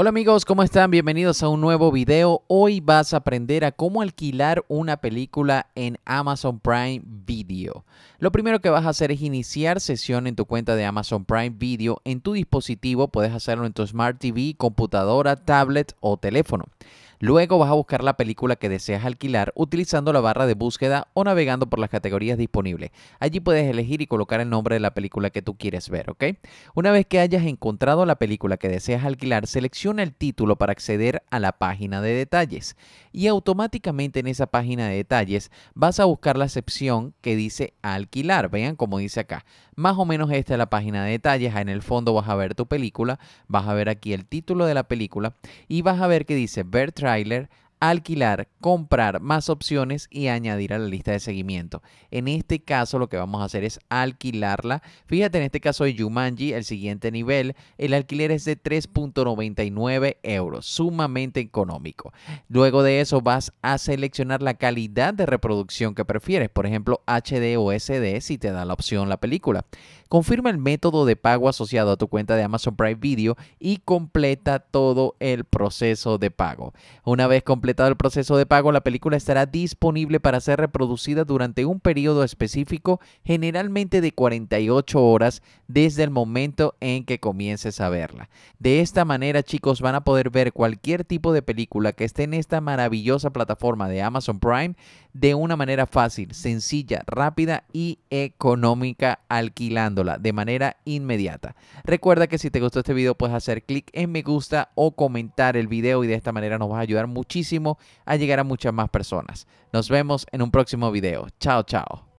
Hola amigos, ¿cómo están? Bienvenidos a un nuevo video. Hoy vas a aprender a cómo alquilar una película en Amazon Prime Video. Lo primero que vas a hacer es iniciar sesión en tu cuenta de Amazon Prime Video en tu dispositivo. Puedes hacerlo en tu Smart TV, computadora, tablet o teléfono. Luego vas a buscar la película que deseas alquilar utilizando la barra de búsqueda o navegando por las categorías disponibles. Allí puedes elegir y colocar el nombre de la película que tú quieres ver, ¿ok? Una vez que hayas encontrado la película que deseas alquilar, selecciona el título para acceder a la página de detalles. Y automáticamente en esa página de detalles vas a buscar la sección que dice alquilar. Vean cómo dice acá. Más o menos esta es la página de detalles. En el fondo vas a ver tu película, vas a ver aquí el título de la película y vas a ver que dice Bertrand trailer alquilar, comprar más opciones y añadir a la lista de seguimiento. En este caso lo que vamos a hacer es alquilarla. Fíjate en este caso de Jumanji, el siguiente nivel, el alquiler es de 3.99 euros, sumamente económico. Luego de eso vas a seleccionar la calidad de reproducción que prefieres, por ejemplo HD o SD si te da la opción la película. Confirma el método de pago asociado a tu cuenta de Amazon Prime Video y completa todo el proceso de pago. Una vez completado el proceso de pago, la película estará disponible para ser reproducida durante un periodo específico, generalmente de 48 horas desde el momento en que comiences a verla. De esta manera, chicos, van a poder ver cualquier tipo de película que esté en esta maravillosa plataforma de Amazon Prime de una manera fácil, sencilla, rápida y económica alquilándola de manera inmediata. Recuerda que si te gustó este video puedes hacer clic en me gusta o comentar el video y de esta manera nos vas a ayudar muchísimo a llegar a muchas más personas. Nos vemos en un próximo video. Chao, chao.